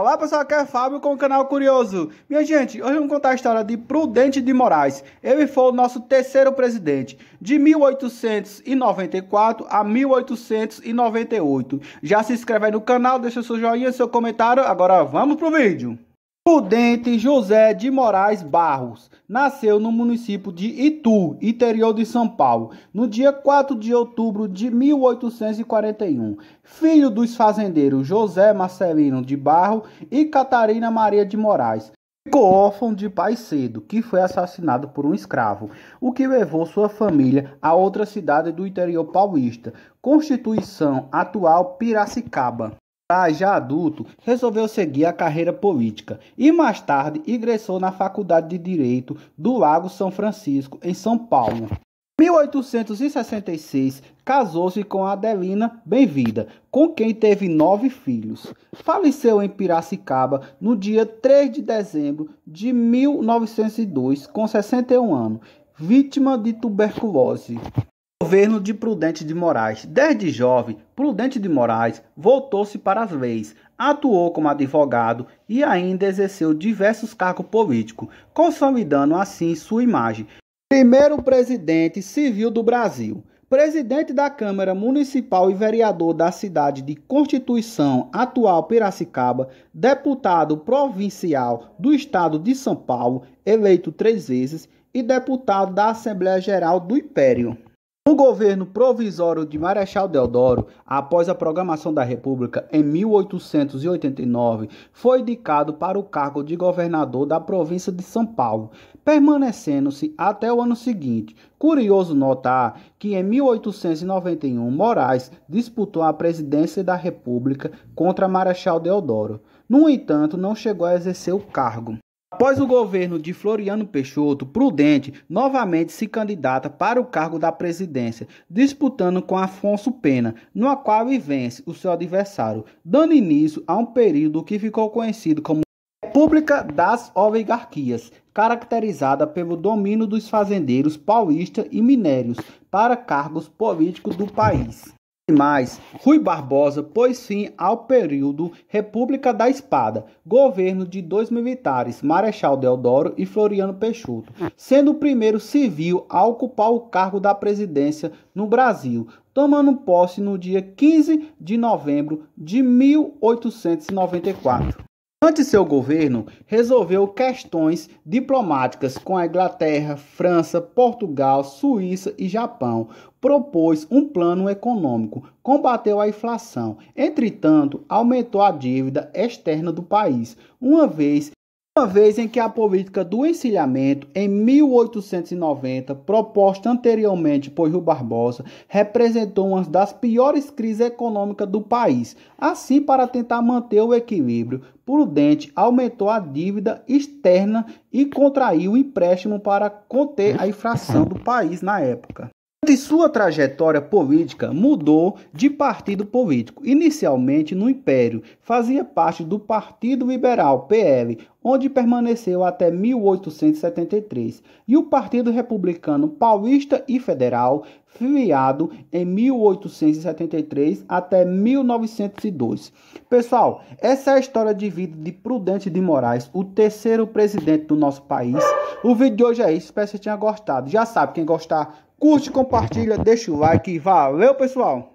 olá pessoal, aqui é Fábio com o canal Curioso. Minha gente, hoje vamos contar a história de Prudente de Moraes. Ele foi o nosso terceiro presidente, de 1894 a 1898. Já se inscreve aí no canal, deixa seu joinha, seu comentário. Agora vamos pro vídeo. Prudente José de Moraes Barros nasceu no município de Itu, interior de São Paulo, no dia 4 de outubro de 1841. Filho dos fazendeiros José Marcelino de Barro e Catarina Maria de Moraes. Ficou órfão de pai cedo, que foi assassinado por um escravo, o que levou sua família a outra cidade do interior paulista, Constituição atual Piracicaba. Tá, já adulto, resolveu seguir a carreira política e mais tarde ingressou na Faculdade de Direito do Lago São Francisco, em São Paulo. Em 1866, casou-se com Adelina Benvida, com quem teve nove filhos. Faleceu em Piracicaba no dia 3 de dezembro de 1902, com 61 anos, vítima de tuberculose. Governo de Prudente de Moraes. Desde jovem, Prudente de Moraes voltou-se para as leis, atuou como advogado e ainda exerceu diversos cargos políticos, consolidando assim sua imagem. Primeiro presidente civil do Brasil, presidente da Câmara Municipal e vereador da cidade de Constituição, atual Piracicaba, deputado provincial do estado de São Paulo, eleito três vezes e deputado da Assembleia Geral do Império. O governo provisório de Marechal Deodoro, após a programação da República em 1889, foi indicado para o cargo de governador da província de São Paulo, permanecendo-se até o ano seguinte. Curioso notar que em 1891 Moraes disputou a presidência da República contra Marechal Deodoro. No entanto, não chegou a exercer o cargo. Após o governo de Floriano Peixoto, Prudente novamente se candidata para o cargo da presidência, disputando com Afonso Pena, no qual ele vence o seu adversário, dando início a um período que ficou conhecido como República das Oligarquias, caracterizada pelo domínio dos fazendeiros paulistas e minérios para cargos políticos do país mais, Rui Barbosa pôs fim ao período República da Espada, governo de dois militares, Marechal Deodoro e Floriano Peixoto, sendo o primeiro civil a ocupar o cargo da presidência no Brasil, tomando posse no dia 15 de novembro de 1894. Durante seu governo, resolveu questões diplomáticas com a Inglaterra, França, Portugal, Suíça e Japão. Propôs um plano econômico, combateu a inflação. Entretanto, aumentou a dívida externa do país, uma vez uma vez em que a política do encilhamento, em 1890, proposta anteriormente por Rui Barbosa, representou uma das piores crises econômicas do país. Assim, para tentar manter o equilíbrio, Prudente aumentou a dívida externa e contraiu empréstimo para conter a infração do país na época. Durante sua trajetória política, mudou de partido político. Inicialmente no Império, fazia parte do Partido Liberal, PL, onde permaneceu até 1873, e o Partido Republicano Paulista e Federal, Filiado em 1873 até 1902. Pessoal, essa é a história de vida de Prudente de Moraes, o terceiro presidente do nosso país. O vídeo de hoje é isso, espero que você tenha gostado. Já sabe, quem gostar, curte, compartilha, deixa o like. Valeu, pessoal!